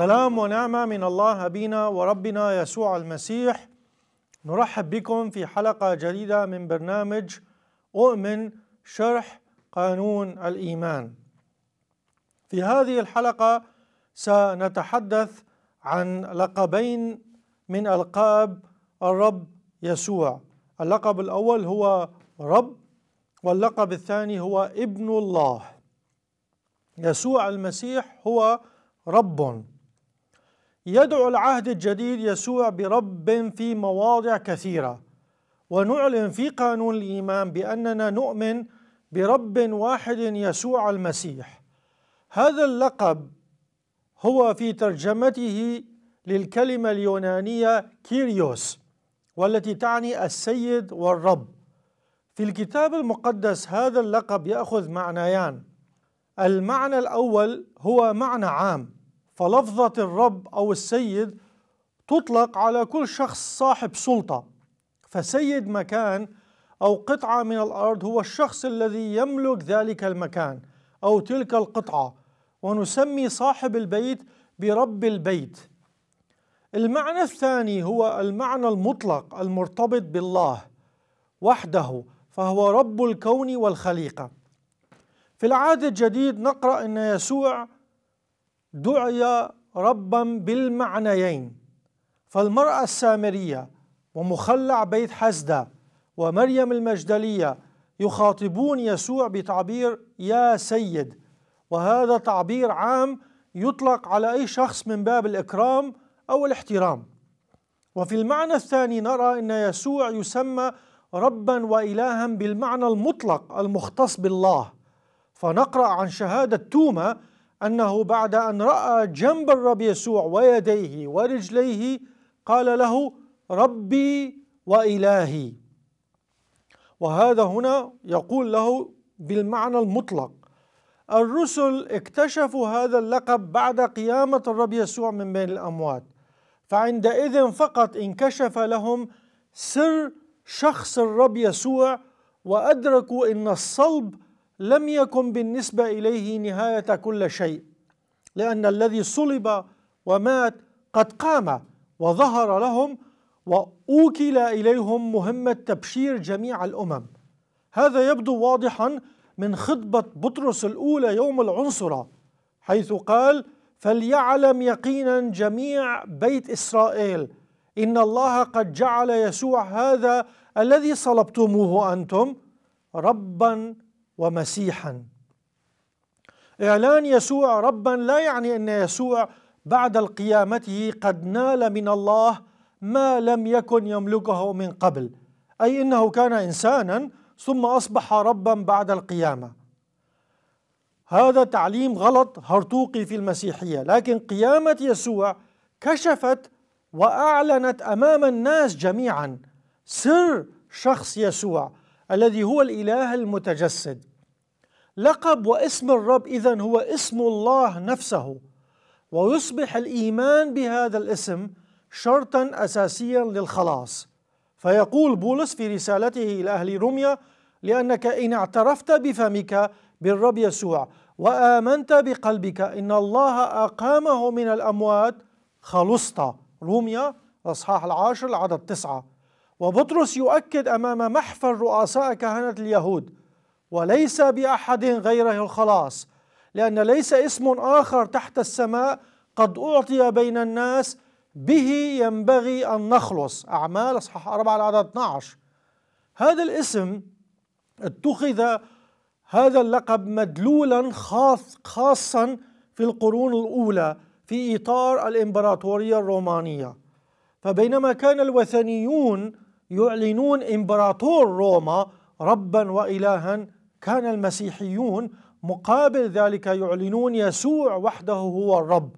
سلام ونعمة من الله أبينا وربنا يسوع المسيح نرحب بكم في حلقة جديدة من برنامج أؤمن شرح قانون الإيمان في هذه الحلقة سنتحدث عن لقبين من ألقاب الرب يسوع اللقب الأول هو رب واللقب الثاني هو ابن الله يسوع المسيح هو رب يدعو العهد الجديد يسوع برب في مواضع كثيرة ونعلن في قانون الإيمان بأننا نؤمن برب واحد يسوع المسيح هذا اللقب هو في ترجمته للكلمة اليونانية كيريوس والتي تعني السيد والرب في الكتاب المقدس هذا اللقب يأخذ معنيان المعنى الأول هو معنى عام فلفظة الرب أو السيد تطلق على كل شخص صاحب سلطة فسيد مكان أو قطعة من الأرض هو الشخص الذي يملك ذلك المكان أو تلك القطعة ونسمي صاحب البيت برب البيت المعنى الثاني هو المعنى المطلق المرتبط بالله وحده فهو رب الكون والخليقة في العهد الجديد نقرأ أن يسوع دعي ربا بالمعنيين فالمرأة السامرية ومخلع بيت حسدة ومريم المجدلية يخاطبون يسوع بتعبير يا سيد وهذا تعبير عام يطلق على أي شخص من باب الإكرام أو الاحترام وفي المعنى الثاني نرى أن يسوع يسمى ربا وإلها بالمعنى المطلق المختص بالله فنقرأ عن شهادة توما أنه بعد أن رأى جنب الرب يسوع ويديه ورجليه قال له ربي وإلهي وهذا هنا يقول له بالمعنى المطلق الرسل اكتشفوا هذا اللقب بعد قيامة الرب يسوع من بين الأموات فعندئذ فقط انكشف لهم سر شخص الرب يسوع وأدركوا أن الصلب لم يكن بالنسبة إليه نهاية كل شيء لأن الذي صلب ومات قد قام وظهر لهم وأوكل إليهم مهمة تبشير جميع الأمم هذا يبدو واضحا من خطبة بطرس الأولى يوم العنصرة حيث قال فليعلم يقينا جميع بيت إسرائيل إن الله قد جعل يسوع هذا الذي صلبتموه أنتم ربا ومسيحا اعلان يسوع ربا لا يعني ان يسوع بعد القيامته قد نال من الله ما لم يكن يملكه من قبل اي انه كان انسانا ثم اصبح ربا بعد القيامه هذا تعليم غلط هرطوقي في المسيحيه لكن قيامه يسوع كشفت واعلنت امام الناس جميعا سر شخص يسوع الذي هو الاله المتجسد لقب واسم الرب إذا هو اسم الله نفسه ويصبح الإيمان بهذا الاسم شرطا أساسيا للخلاص فيقول بولس في رسالته إلى أهل روميا لأنك إن اعترفت بفمك بالرب يسوع وآمنت بقلبك إن الله أقامه من الأموات خلصت روميا الأصحاح العاشر العدد تسعة وبطرس يؤكد أمام محفل رؤساء كهنة اليهود وليس باحد غيره الخلاص لان ليس اسم اخر تحت السماء قد اعطي بين الناس به ينبغي ان نخلص اعمال اصحاح 4 العدد 12 هذا الاسم اتخذ هذا اللقب مدلولا خاص خاصا في القرون الاولى في اطار الامبراطوريه الرومانيه فبينما كان الوثنيون يعلنون امبراطور روما ربا والها كان المسيحيون مقابل ذلك يعلنون يسوع وحده هو الرب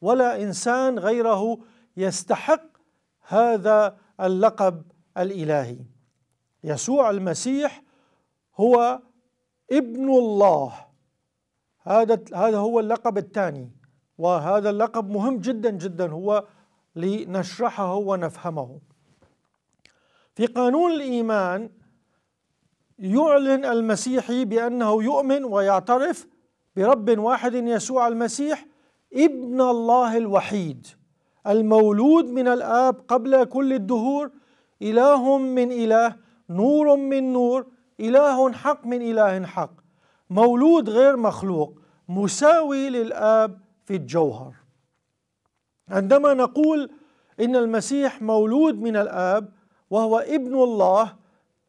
ولا انسان غيره يستحق هذا اللقب الالهي يسوع المسيح هو ابن الله هذا هذا هو اللقب الثاني وهذا اللقب مهم جدا جدا هو لنشرحه ونفهمه في قانون الايمان يعلن المسيحي بأنه يؤمن ويعترف برب واحد يسوع المسيح ابن الله الوحيد المولود من الآب قبل كل الدهور إله من إله نور من نور إله حق من إله حق مولود غير مخلوق مساوي للآب في الجوهر عندما نقول إن المسيح مولود من الآب وهو ابن الله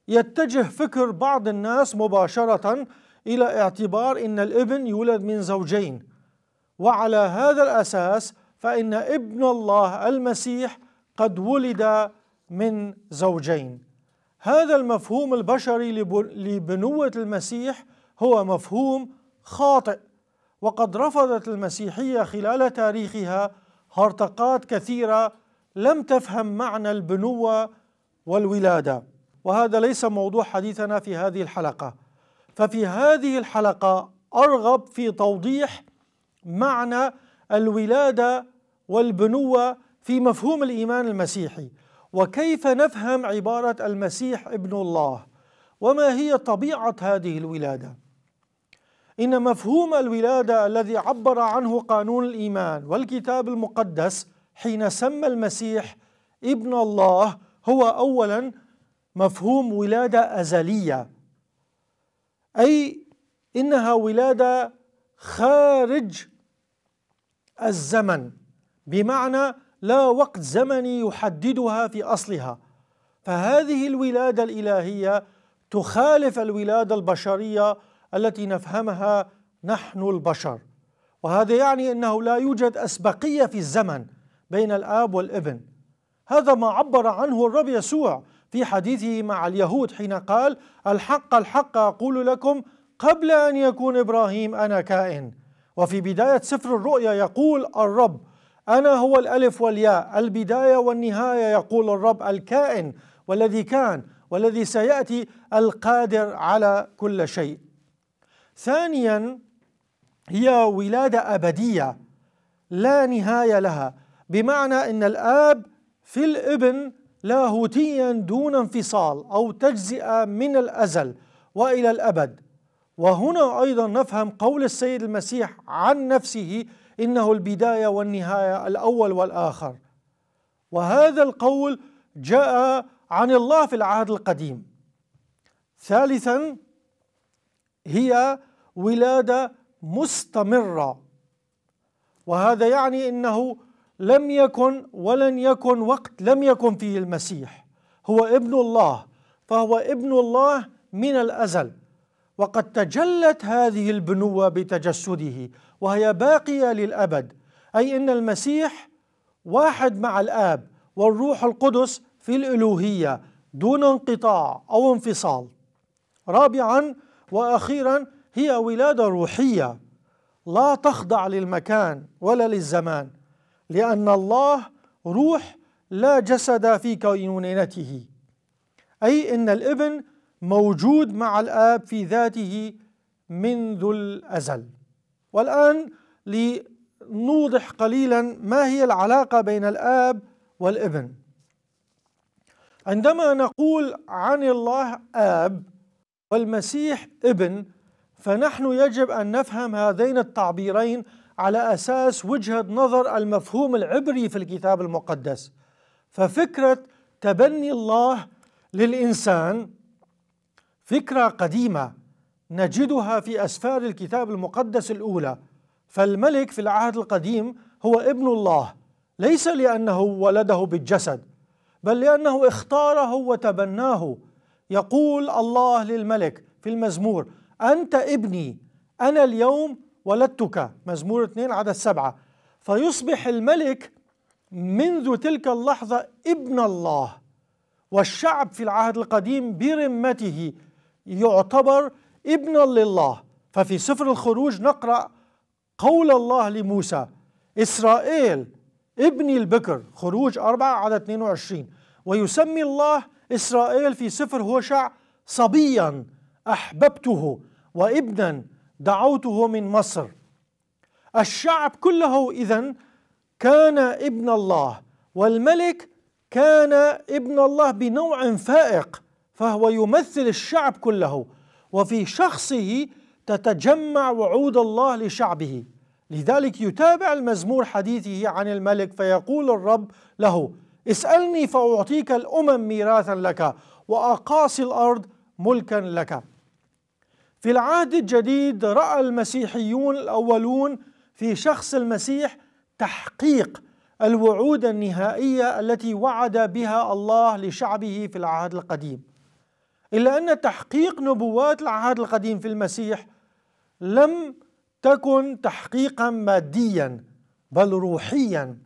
يتجه فكر بعض الناس مباشرة إلى اعتبار إن الابن يولد من زوجين وعلى هذا الأساس فإن ابن الله المسيح قد ولد من زوجين هذا المفهوم البشري لبنوة المسيح هو مفهوم خاطئ وقد رفضت المسيحية خلال تاريخها هرطقات كثيرة لم تفهم معنى البنوة والولادة وهذا ليس موضوع حديثنا في هذه الحلقة ففي هذه الحلقة أرغب في توضيح معنى الولادة والبنوة في مفهوم الإيمان المسيحي وكيف نفهم عبارة المسيح ابن الله وما هي طبيعة هذه الولادة إن مفهوم الولادة الذي عبر عنه قانون الإيمان والكتاب المقدس حين سمى المسيح ابن الله هو أولاً مفهوم ولاده ازليه اي انها ولاده خارج الزمن بمعنى لا وقت زمني يحددها في اصلها فهذه الولاده الالهيه تخالف الولاده البشريه التي نفهمها نحن البشر وهذا يعني انه لا يوجد اسبقيه في الزمن بين الاب والابن هذا ما عبر عنه الرب يسوع في حديثه مع اليهود حين قال الحق الحق أقول لكم قبل أن يكون إبراهيم أنا كائن وفي بداية سفر الرؤيا يقول الرب أنا هو الألف والياء البداية والنهاية يقول الرب الكائن والذي كان والذي سيأتي القادر على كل شيء ثانيا هي ولادة أبدية لا نهاية لها بمعنى أن الآب في الابن لاهوتيا دون انفصال أو تجزئة من الأزل وإلى الأبد وهنا أيضا نفهم قول السيد المسيح عن نفسه إنه البداية والنهاية الأول والآخر وهذا القول جاء عن الله في العهد القديم ثالثا هي ولاده مستمره وهذا يعني انه لم يكن ولن يكن وقت لم يكن فيه المسيح هو ابن الله فهو ابن الله من الازل وقد تجلت هذه البنوه بتجسده وهي باقيه للابد اي ان المسيح واحد مع الاب والروح القدس في الالوهيه دون انقطاع او انفصال رابعا واخيرا هي ولاده روحيه لا تخضع للمكان ولا للزمان لأن الله روح لا جسد في كينونته أي أن الابن موجود مع الآب في ذاته منذ الأزل والآن لنوضح قليلا ما هي العلاقة بين الآب والابن عندما نقول عن الله آب والمسيح ابن فنحن يجب أن نفهم هذين التعبيرين على أساس وجهة نظر المفهوم العبري في الكتاب المقدس ففكرة تبني الله للإنسان فكرة قديمة نجدها في أسفار الكتاب المقدس الأولى فالملك في العهد القديم هو ابن الله ليس لأنه ولده بالجسد بل لأنه اختاره وتبناه يقول الله للملك في المزمور أنت ابني أنا اليوم ولدتك مزمور اثنين عدد سبعة فيصبح الملك منذ تلك اللحظة ابن الله والشعب في العهد القديم برمته يعتبر ابنا لله ففي سفر الخروج نقرأ قول الله لموسى إسرائيل ابني البكر خروج 4 عدد 22 ويسمي الله إسرائيل في سفر هوشع صبيا أحببته وابنا دعوته من مصر الشعب كله إذا كان ابن الله والملك كان ابن الله بنوع فائق فهو يمثل الشعب كله وفي شخصه تتجمع وعود الله لشعبه لذلك يتابع المزمور حديثه عن الملك فيقول الرب له اسألني فأعطيك الأمم ميراثا لك وأقاصي الأرض ملكا لك في العهد الجديد راى المسيحيون الاولون في شخص المسيح تحقيق الوعود النهائيه التي وعد بها الله لشعبه في العهد القديم الا ان تحقيق نبوات العهد القديم في المسيح لم تكن تحقيقا ماديا بل روحيا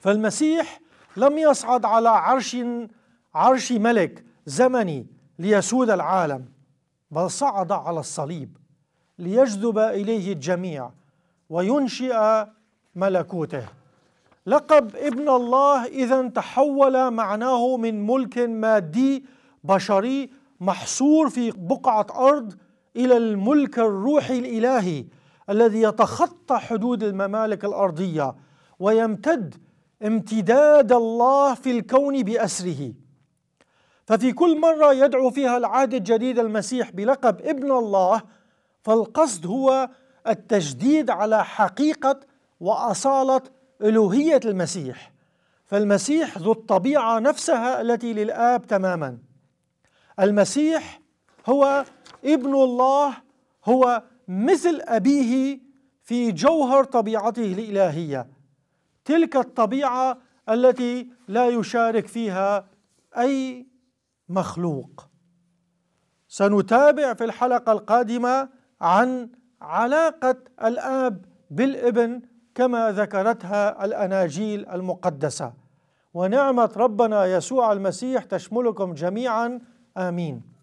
فالمسيح لم يصعد على عرش عرش ملك زمني ليسود العالم بل صعد على الصليب ليجذب إليه الجميع وينشئ ملكوته لقب ابن الله إذا تحول معناه من ملك مادي بشري محصور في بقعة أرض إلى الملك الروحي الإلهي الذي يتخطى حدود الممالك الأرضية ويمتد امتداد الله في الكون بأسره ففي كل مرة يدعو فيها العهد الجديد المسيح بلقب ابن الله فالقصد هو التجديد على حقيقة وأصالة ألوهية المسيح فالمسيح ذو الطبيعة نفسها التي للآب تماما المسيح هو ابن الله هو مثل أبيه في جوهر طبيعته الإلهية تلك الطبيعة التي لا يشارك فيها أي مخلوق سنتابع في الحلقة القادمة عن علاقة الآب بالابن كما ذكرتها الأناجيل المقدسة ونعمة ربنا يسوع المسيح تشملكم جميعا آمين